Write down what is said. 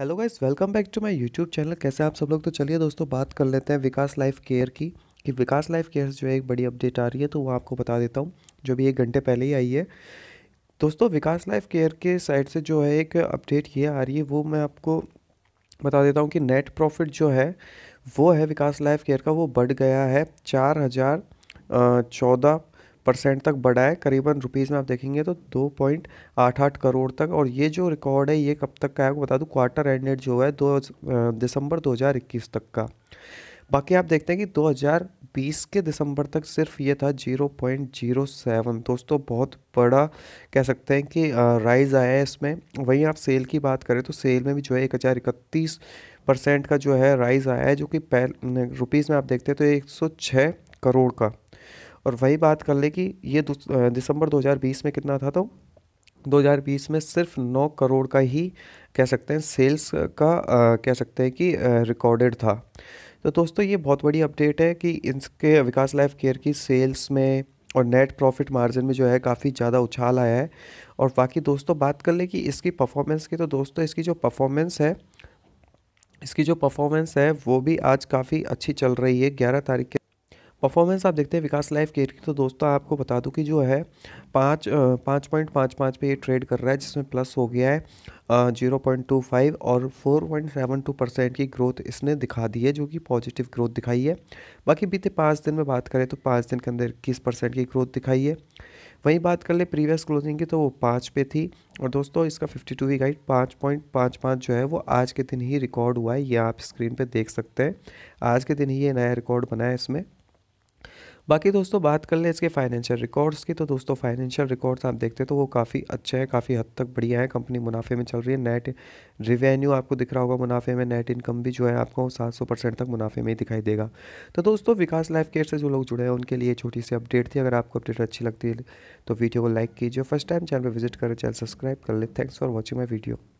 hello guys welcome back to my YouTube channel कैसे आप सब लोग तो चलिए दोस्तों बात कर लेते हैं विकास लाइफ केयर की कि विकास लाइफ केयर जो है एक बड़ी अपडेट आ रही है तो वो आपको बता देता हूँ जो भी एक घंटे पहले ही आई है दोस्तों विकास लाइफ केयर के साइड से जो है एक अपडेट ये आ रही है वो मैं आपको बता देता हूँ कि नेट प्रॉफिट जो है वो है विकास लाइफ केयर का वो बढ़ गया है चार हज़ार चौदह परसेंट तक बढ़ा है करीबन रुपीज़ में आप देखेंगे तो दो पॉइंट आठ आठ करोड़ तक और ये जो रिकॉर्ड है ये कब तक का है आपको बता दूँ क्वार्टर एंडेड जो है दो दिसंबर दो हज़ार इक्कीस तक का बाकी आप देखते हैं कि दो हज़ार बीस के दिसंबर तक सिर्फ ये था जीरो पॉइंट जीरो सेवन दोस्तों बहुत बड़ा कह सकते हैं कि राइज आया है इसमें वहीं आप सेल की बात करें तो सेल में भी जो है एक हज़ार इकतीस परसेंट का जो है राइज आया है जो कि पहले रुपीज़ में आप देखते हैं तो एक सौ छः करोड़ का और वही बात कर ले कि ये दिसंबर 2020 में कितना था तो 2020 में सिर्फ 9 करोड़ का ही कह सकते हैं सेल्स का आ, कह सकते हैं कि रिकॉर्डेड था तो दोस्तों ये बहुत बड़ी अपडेट है कि इसके विकास लाइफ केयर की सेल्स में और नेट प्रॉफिट मार्जिन में जो है काफ़ी ज़्यादा उछाल आया है और बाकी दोस्तों बात कर ले कि इसकी परफॉर्मेंस की तो दोस्तों इसकी जो परफॉर्मेंस है इसकी जो परफॉर्मेंस है वो भी आज काफ़ी अच्छी चल रही है ग्यारह तारीख के परफॉर्मेंस आप देखते हैं विकास लाइफ केयर की तो दोस्तों आपको बता दूं कि जो है पाँच पाँच पॉइंट पाँच पाँच पे ये ट्रेड कर रहा है जिसमें प्लस हो गया है जीरो पॉइंट टू फाइव और four point seven two percent की ग्रोथ इसने दिखा दी है जो कि पॉजिटिव ग्रोथ दिखाई है बाकी बीते पाँच दिन में बात करें तो पाँच दिन के अंदर इक्कीस परसेंट की ग्रोथ दिखाई है वहीं बात कर ले प्रीवियस क्लोजिंग की तो वो पाँच पे थी और दोस्तों इसका फिफ्टी टू गाइड पाँच पॉइंट पाँच पाँच जो है वो आज के दिन ही रिकॉर्ड हुआ है ये आप स्क्रीन पे देख सकते हैं आज के दिन ही ये नया रिकॉर्ड बना है इसमें बाकी दोस्तों बात कर ले इसके फाइनेंशियल रिकॉर्ड्स की तो दोस्तों फाइनेंशियल रिकॉर्ड्स आप देखते हैं तो वो काफ़ी अच्छे हैं काफ़ी हद तक बढ़िया है कंपनी मुनाफे में चल रही है नेट रिवेन्यू आपको दिख रहा होगा मुनाफे में नेट इनकम भी जो है आपको सात सौ परसेंट तक मुनाफे में ही दिखाई देगा तो दोस्तों विकास लाइफ केयर से जो लोग जुड़े हैं उनके लिए छोटी सी अपडेट थी अगर आपको अपडेट अच्छी लगती है तो वीडियो को लाइक कीजिए फर्स्ट टाइम चैनल पर विजिट करें चैनल सब्सक्राइब कर ले thanks for watching my video